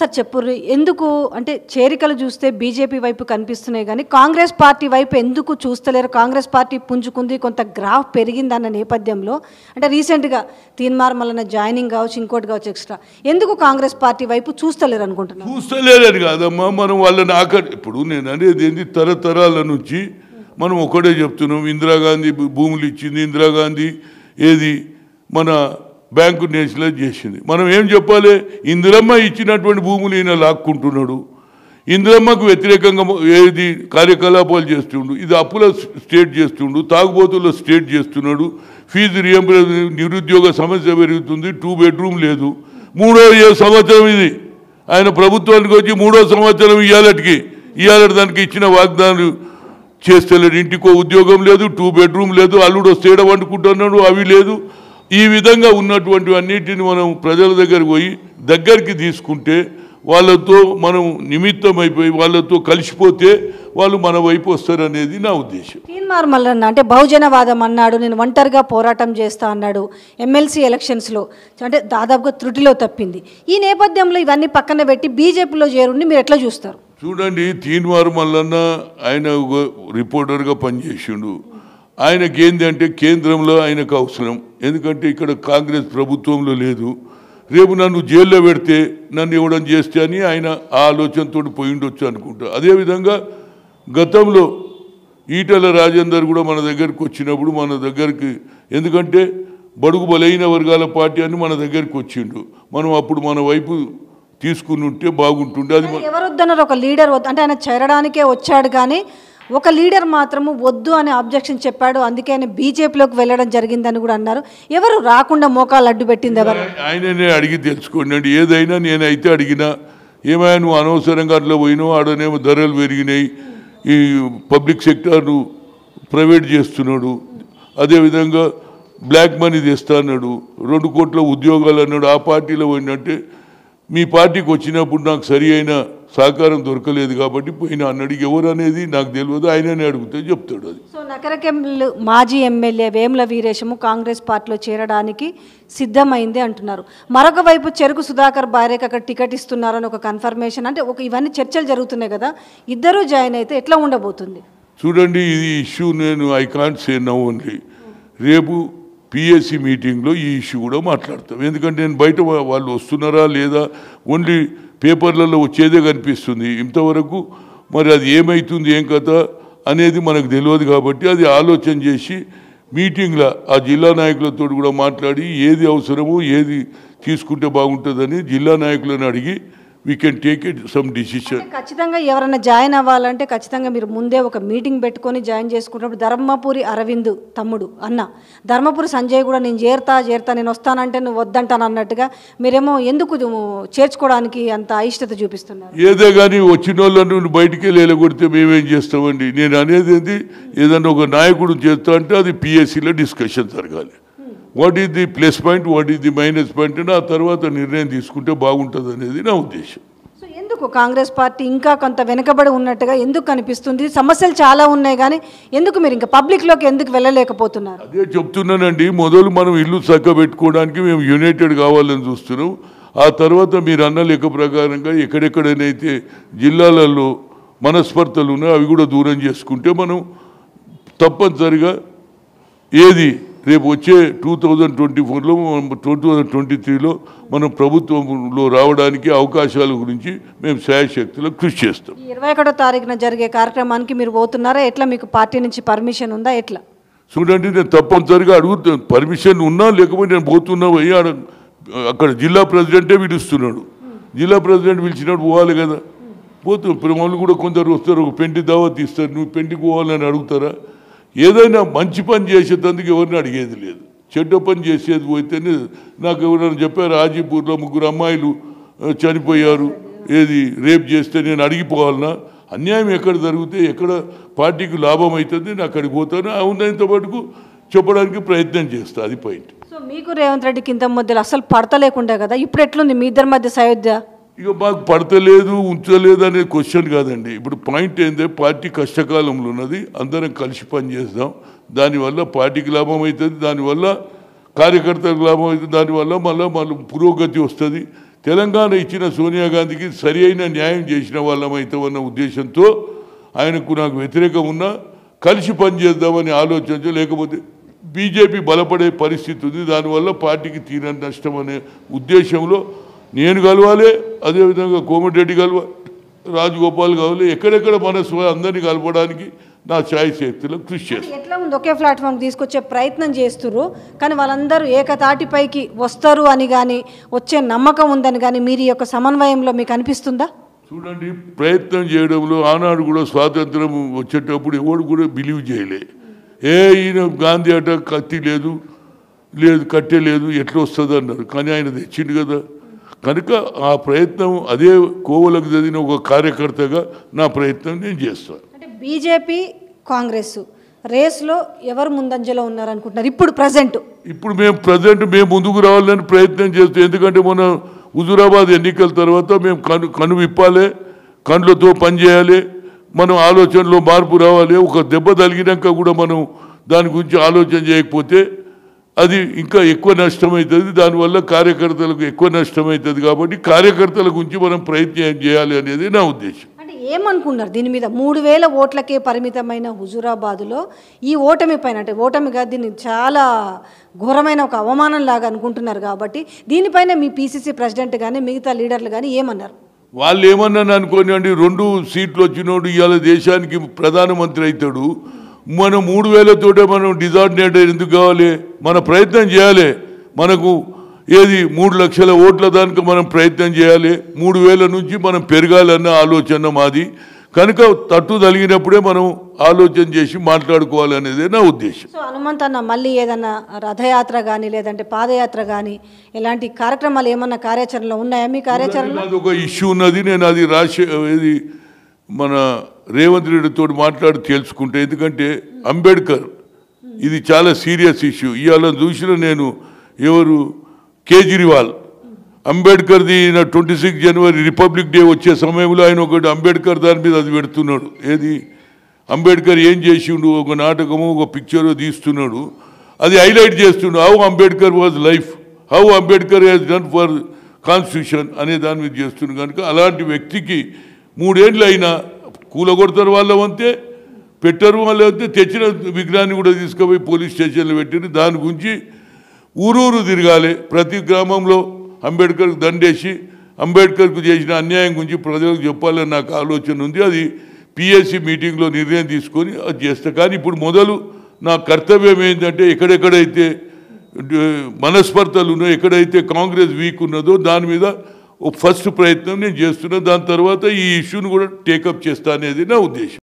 sir చెప్పరు ఎందుకు అంటే చేరికలు చూస్తే బీజేపీ వైపు కనిపిస్తున్నాయి కానీ కాంగ్రెస్ పార్టీ వైపు ఎందుకు చూస్తలేరు కాంగ్రెస్ పార్టీ పుంజుకుంది కొంత గ్రాఫ్ పెరిగిందన్న నేపథ్యంలో అంటే రీసెంట్గా తీన్మార్ మళ్ళన జాయినింగ్ కావచ్చు ఇంకోటి కావచ్చు ఎక్స్ట్రా ఎందుకు కాంగ్రెస్ పార్టీ వైపు చూస్తలేరు అనుకుంటున్నా చూస్తలేరని కాదమ్మా మనం వాళ్ళని ఆక ఇప్పుడు నేను అనేది ఏంటి తరతరాల నుంచి మనం ఒకటే చెప్తున్నాం ఇందిరాగాంధీ భూములు ఇచ్చింది ఇందిరాగాంధీ ఏది మన బ్యాంకు నేషనలైజ్ చేసింది మనం ఏం చెప్పాలి ఇందిరమ్మ ఇచ్చినటువంటి భూములు ఈయన లాక్కుంటున్నాడు ఇందిరమ్మకు వ్యతిరేకంగా ఏది కార్యకలాపాలు చేస్తుండు ఇది అప్పుల స్టేట్ చేస్తుండు తాగుబోతుల్లో స్టేట్ చేస్తున్నాడు ఫీజు రియంబర్స్ నిరుద్యోగ సమస్య పెరుగుతుంది టూ బెడ్రూమ్ లేదు మూడో ఏ సంవత్సరం ఇది ఆయన ప్రభుత్వానికి వచ్చి మూడో సంవత్సరం ఇవ్వాలటికి ఇవ్వాలంటే దానికి ఇచ్చిన వాగ్దానాలు చేస్తలేడు ఇంటికో ఉద్యోగం లేదు టూ బెడ్రూమ్ లేదు అల్లుడు వస్తే వండుకుంటున్నాడు అవి లేదు ఈ విధంగా ఉన్నటువంటి అన్నిటిని మనం ప్రజల దగ్గర పోయి దగ్గరికి తీసుకుంటే వాళ్ళతో మనం నిమిత్తం అయిపోయి వాళ్ళతో కలిసిపోతే వాళ్ళు మన వైపు వస్తారు అనేది నా ఉద్దేశం నార్మల్ మల్లన్న అంటే బహుజనవాదం అన్నాడు నేను ఒంటరిగా పోరాటం చేస్తా అన్నాడు ఎమ్మెల్సీ ఎలక్షన్స్లో అంటే దాదాపుగా త్రుటిలో తప్పింది ఈ నేపథ్యంలో ఇవన్నీ పక్కన పెట్టి బీజేపీలో చేరుండి మీరు ఎట్లా చూస్తారు చూడండి తీన్మార్ మల్లన్న ఆయన రిపోర్టర్గా పనిచేసిండు ఆయనకి ఏంది అంటే కేంద్రంలో ఆయనకు అవసరం ఎందుకంటే ఇక్కడ కాంగ్రెస్ ప్రభుత్వంలో లేదు రేపు నన్ను జైల్లో పెడితే నన్ను ఇవ్వడం చేస్తే అని ఆయన ఆలోచనతో పోయి ఉండొచ్చు అనుకుంటా అదేవిధంగా గతంలో ఈటల రాజేందర్ కూడా మన దగ్గరికి వచ్చినప్పుడు మన దగ్గరికి ఎందుకంటే బడుగు బలైన వర్గాల పార్టీ అని మన దగ్గరికి వచ్చిండు మనం అప్పుడు మన వైపు తీసుకుని ఉంటే బాగుంటుండే అది ఎవరొద్దన్నారు ఒక లీడర్ అంటే ఆయన చేరడానికే వచ్చాడు కానీ ఒక లీడర్ మాత్రము వద్దు అని ఆబ్జెక్షన్ చెప్పాడు అందుకే ఆయన బీజేపీలోకి వెళ్ళడం జరిగిందని కూడా అన్నారు ఎవరు రాకుండా మోకాలు అడ్డు పెట్టింది ఎవరు ఆయననే అడిగి తెలుసుకోండి ఏదైనా నేనైతే అడిగినా ఏమైనా నువ్వు అనవసరంగా అట్లా పోయినావు ఆడనేమో ధరలు పెరిగినాయి ఈ పబ్లిక్ సెక్టార్ను ప్రైవేట్ చేస్తున్నాడు అదేవిధంగా బ్లాక్ మనీ అన్నాడు రెండు కోట్ల ఉద్యోగాలు అన్నాడు ఆ పార్టీలో పోయినట్టే మీ పార్టీకి వచ్చినప్పుడు నాకు సరి అయిన సహకారం దొరకలేదు కాబట్టి పోయిన అన్నడికి ఎవరు అనేది నాకు తెలియదు ఆయననే అడిగితే చెప్తాడు అది సో నకరకెంలు మాజీ ఎమ్మెల్యే వేముల వీరేశము కాంగ్రెస్ పార్టీలో చేరడానికి సిద్ధమైంది అంటున్నారు మరొక వైపు చెరుకు సుధాకర్ భార్యకు అక్కడ టికెట్ ఇస్తున్నారని ఒక కన్ఫర్మేషన్ అంటే ఒక ఇవన్నీ చర్చలు జరుగుతున్నాయి కదా ఇద్దరూ జాయిన్ అయితే ఎట్లా ఉండబోతుంది చూడండి ఇది ఇష్యూ నేను I can't say now only రేపు పిఎస్సి మీటింగ్లో ఈ ఇష్యూ కూడా మాట్లాడతాం ఎందుకంటే నేను బయట వాళ్ళు వస్తున్నారా లేదా ఓన్లీ పేపర్లలో వచ్చేదే కనిపిస్తుంది ఇంతవరకు మరి అది ఏమవుతుంది ఏం కథ అనేది మనకు తెలియదు కాబట్టి అది ఆలోచన చేసి మీటింగ్లో ఆ జిల్లా నాయకులతో కూడా మాట్లాడి ఏది అవసరమో ఏది తీసుకుంటే బాగుంటుందని జిల్లా నాయకులను అడిగి we can take it some decision ఖచ్చితంగా ఎవరైనా జాయిన్ అవ్వాలంటే ఖచ్చితంగా మీరు ముందే ఒక మీటింగ్ పెట్టుకొని జాయిన్ చేసుకున్నప్పుడు ధర్మపురి అరవింద్ తమ్ముడు అన్న ధర్మపురి సంజయ్ కూడా నేను చేరుతా చేరుతా నేను వస్తానంటే నువ్వు వద్దంటాను అన్నట్టుగా మీరేమో ఎందుకు చేర్చుకోవడానికి అంత అయిష్టత చూపిస్తున్నారు ఏదో కానీ వచ్చిన వాళ్ళని బయటికి వెళ్ళగొడితే మేమేం చేస్తామండి నేను అనేది ఏదన్నా ఒక నాయకుడు చేస్తా అంటే అది పిఎస్సిలో డిస్కషన్ జరగాలి what is the plus point what is the minus point అని ఆ తర్వాత నిర్ణయం తీసుకుంటే బాగుంటుంది అనేది నా ఉద్దేశం సో ఎందుకు కాంగ్రెస్ పార్టీ ఇంకా కొంత వెనకబడి ఉన్నట్టుగా ఎందుకు కనిపిస్తుంది సమస్యలు చాలా ఉన్నాయి కానీ ఎందుకు మీరు ఇంకా పబ్లిక్లోకి ఎందుకు వెళ్ళలేకపోతున్నారు అదే చెప్తున్నానండి మొదలు మనం ఇల్లు పెట్టుకోవడానికి మేము యునైటెడ్ కావాలని చూస్తున్నాం ఆ తర్వాత మీరు అన్న లెక్క ప్రకారంగా ఎక్కడెక్కడనైతే జిల్లాలలో మనస్పర్ధలు ఉన్నాయో అవి కూడా దూరం చేసుకుంటే మనం తప్పనిసరిగా ఏది రేపు వచ్చే టూ థౌజండ్ ట్వంటీ ఫోర్లో టూ థౌజండ్ ట్వంటీ త్రీలో మనం ప్రభుత్వంలో రావడానికి అవకాశాల గురించి మేము శాయశక్తిలో కృషి చేస్తాం ఇరవై ఒకటో తారీఖున జరిగే కార్యక్రమానికి మీరు పోతున్నారా ఎట్లా మీకు పార్టీ నుంచి పర్మిషన్ ఉందా ఎట్లా చూడండి నేను తప్పనిసరిగా అడుగుతాను పర్మిషన్ ఉన్నా లేకపోతే నేను పోతున్నా అక్కడ జిల్లా ప్రెసిడెంటే పిలుస్తున్నాడు జిల్లా ప్రెసిడెంట్ పిలిచినప్పుడు పోవాలి కదా పోతు వాళ్ళు కూడా కొందరు వస్తారు ఒక పెంటి దావత్ ఇస్తారు నువ్వు పెంటికి పోవాలని అడుగుతారా ఏదైనా మంచి పని చేసేటందుకు ఎవరిని అడిగేది లేదు చెడ్డ పని చేసేది పోతేనే నాకు ఎవరైనా చెప్పారు హాజీపూర్లో ముగ్గురు అమ్మాయిలు చనిపోయారు ఏది రేపు చేస్తే నేను అడిగిపోవాలన్నా అన్యాయం ఎక్కడ జరిగితే ఎక్కడ పార్టీకి లాభం అవుతుంది నేను అక్కడికి పోతాను అవునంత పాటుకు చెప్పడానికి ప్రయత్నం చేస్తా అది పాయింట్ సో మీకు రేవంత్ రెడ్డికి ఇంత మధ్యలో అసలు పడతలేకుండా కదా ఇప్పుడు ఎట్లుంది మీ ఇద్దరి మధ్య సయోధ్య ఇక మాకు పడతలేదు ఉంచలేదు అనే క్వశ్చన్ కాదండి ఇప్పుడు పాయింట్ ఏంటంటే పార్టీ కష్టకాలంలో ఉన్నది అందరం కలిసి పనిచేస్తాం దానివల్ల పార్టీకి లాభం అవుతుంది దానివల్ల కార్యకర్తలకు లాభం అవుతుంది దానివల్ల మళ్ళీ మళ్ళీ పురోగతి వస్తుంది తెలంగాణ ఇచ్చిన సోనియా గాంధీకి సరి అయిన న్యాయం చేసిన వాళ్ళమైతామన్న ఉద్దేశంతో ఆయనకు నాకు వ్యతిరేకం ఉన్నా కలిసి పనిచేద్దామని ఆలోచించ లేకపోతే బీజేపీ బలపడే పరిస్థితి ఉంది దానివల్ల పార్టీకి తీరని నష్టం అనే ఉద్దేశంలో నేను కలవాలి అదేవిధంగా కోమటిరెడ్డి కలవాలి రాజగోపాల్ కావాలి ఎక్కడెక్కడ మన అందరినీ కలపడానికి నా ఛాయ్ చేతిలో కృషి చేస్తాను ఎట్లా ఉంది ఒకే ప్లాట్ఫామ్ తీసుకొచ్చే ప్రయత్నం చేస్తున్నారు కానీ వాళ్ళందరూ ఏకతాటిపైకి వస్తారు అని కానీ వచ్చే నమ్మకం ఉందని కానీ మీరు యొక్క సమన్వయంలో మీకు అనిపిస్తుందా చూడండి ప్రయత్నం చేయడంలో ఆనాడు కూడా స్వాతంత్రం వచ్చేటప్పుడు ఎవడు కూడా బిలీవ్ చేయలే ఏ ఈయన గాంధీ అట కత్తి లేదు లేదు కట్టే లేదు ఎట్లా వస్తుంది అన్నారు కానీ ఆయన తెచ్చిండు కదా కనుక ఆ ప్రయత్నం అదే కోవలకు చదివిన ఒక కార్యకర్తగా నా ప్రయత్నం నేను చేస్తాను అంటే బీజేపీ కాంగ్రెస్ రేస్లో ఎవరు ముందంజలో ఉన్నారు అనుకుంటున్నారు ఇప్పుడు ప్రజెంట్ ఇప్పుడు మేము ప్రజెంట్ మేము ముందుకు రావాలని ప్రయత్నం చేస్తాం ఎందుకంటే మన హుజురాబాద్ ఎన్నికల తర్వాత మేము కను కను విప్పాలి కండ్లతో పనిచేయాలి మనం ఆలోచనలో మార్పు రావాలి ఒక దెబ్బ తగిలినాక కూడా మనం దాని గురించి ఆలోచన చేయకపోతే అది ఇంకా ఎక్కువ నష్టమవుతుంది దానివల్ల కార్యకర్తలకు ఎక్కువ నష్టమవుతుంది కాబట్టి కార్యకర్తల గురించి మనం ప్రయత్నం చేయాలి అనేది నా ఉద్దేశం ఏమనుకున్నారు దీని మీద మూడు వేల ఓట్లకే పరిమితమైన హుజూరాబాద్లో ఈ ఓటమి పైన అంటే ఓటమిగా దీన్ని చాలా ఘోరమైన ఒక అవమానం లాగా అనుకుంటున్నారు కాబట్టి దీనిపైన మీ పీసీసీ ప్రెసిడెంట్ కానీ మిగతా లీడర్లు కానీ ఏమన్నారు వాళ్ళు ఏమన్నాను అండి రెండు సీట్లు వచ్చినోడు ఇవాళ దేశానికి ప్రధానమంత్రి అవుతాడు మనం మూడు వేలతోటే మనం డిజార్డినేటర్ ఎందుకు కావాలి మన ప్రయత్నం చేయాలి మనకు ఏది మూడు లక్షల ఓట్ల దానికి మనం ప్రయత్నం చేయాలి మూడు వేల నుంచి మనం పెరగాలన్న ఆలోచన మాది కనుక తట్టు తగినప్పుడే మనం ఆలోచన చేసి మాట్లాడుకోవాలనేది నా ఉద్దేశం హనుమంత్ అన్న మళ్ళీ ఏదన్నా రథయాత్ర కానీ లేదంటే పాదయాత్ర కానీ ఇలాంటి కార్యక్రమాలు ఏమన్నా కార్యాచరణలో ఉన్నాయా మీ కార్యాచరణ ఒక ఇష్యూ ఉన్నది నేను అది రాసి ఇది మన రేవంత్ రెడ్డితో మాట్లాడి తేల్చుకుంటే ఎందుకంటే అంబేద్కర్ ఇది చాలా సీరియస్ ఇష్యూ ఇవాళ చూసిన నేను ఎవరు కేజ్రీవాల్ అంబేద్కర్ది నా ట్వంటీ సిక్స్ జనవరి రిపబ్లిక్ డే వచ్చే సమయంలో ఆయన ఒకటి అంబేద్కర్ దాని మీద అది పెడుతున్నాడు ఏది అంబేద్కర్ ఏం చేసిండు ఒక నాటకము ఒక పిక్చరో తీస్తున్నాడు అది హైలైట్ చేస్తుండు how Ambedkar was life how Ambedkar has done for constitution అనే దాని మీద చేస్తుండే కనుక అలాంటి వ్యక్తికి మూడేళ్ళు అయినా కూలగొడతారు వాళ్ళ వంతే పెట్టరు వాళ్ళు అంతే తెచ్చిన విగ్రహాన్ని కూడా తీసుకుపోయి పోలీస్ స్టేషన్లో పెట్టింది దాని గురించి ఊరూరు తిరగాలి ప్రతి గ్రామంలో అంబేద్కర్కు దండేసి అంబేద్కర్కు చేసిన అన్యాయం గురించి ప్రజలకు చెప్పాలని నాకు ఆలోచన ఉంది అది పిఎస్సి మీటింగ్లో నిర్ణయం తీసుకొని అది చేస్తా కానీ ఇప్పుడు మొదలు నా కర్తవ్యం ఏంటంటే ఎక్కడెక్కడైతే మనస్పర్ధలు ఉన్నాయో ఎక్కడైతే కాంగ్రెస్ వీక్ ఉన్నదో దాని మీద ఫస్ట్ ప్రయత్నం నేను చేస్తున్న దాని తర్వాత ఈ ఇష్యూని కూడా టేకప్ చేస్తా అనేది నా ఉద్దేశం